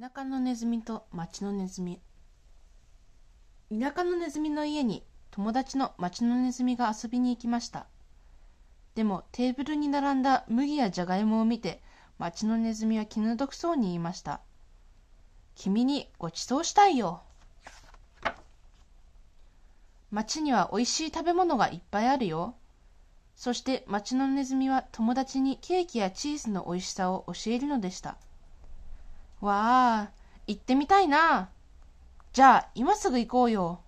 田舎のネズミと町のネズミ田舎のネズミの家に友達の町のネズミが遊びに行きましたでもテーブルに並んだ麦やじゃがいもを見て町のネズミは気の毒そうに言いました君にごちそうしたいよ町にはおいしい食べ物がいっぱいあるよそして町のネズミは友達にケーキやチーズのおいしさを教えるのでしたわあ、行ってみたいな。じゃあ、今すぐ行こうよ。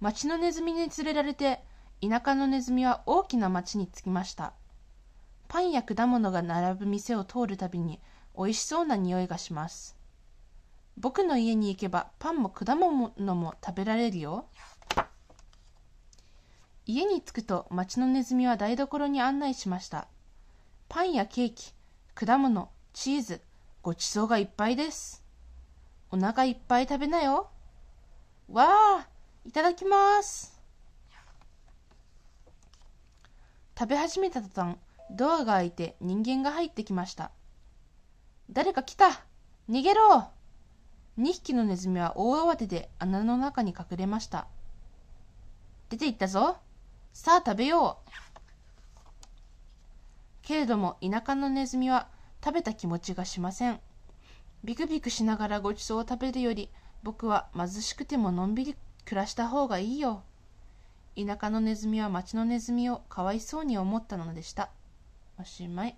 町のネズミに連れられて、田舎のネズミは大きな町に着きました。パンや果物が並ぶ店を通るたびに、美味しそうな匂いがします。僕の家に行けばパンも果物も食べられるよ。家に着くと町のネズミは台所に案内しました。パンやケーキ、果物、チーズ、ごちそうがいっぱいです。お腹いっぱい食べなよ。わあ、いただきます。食べ始めた途端、ドアが開いて人間が入ってきました。誰か来た逃げろ !2 匹のネズミは大慌てで穴の中に隠れました。出て行ったぞさあ食べようけれども田舎のネズミは食べた気持ちがしませんビクビクしながらごちそうを食べるより僕は貧しくてものんびり暮らした方がいいよ田舎のネズミは町のネズミをかわいそうに思ったのでしたおしまい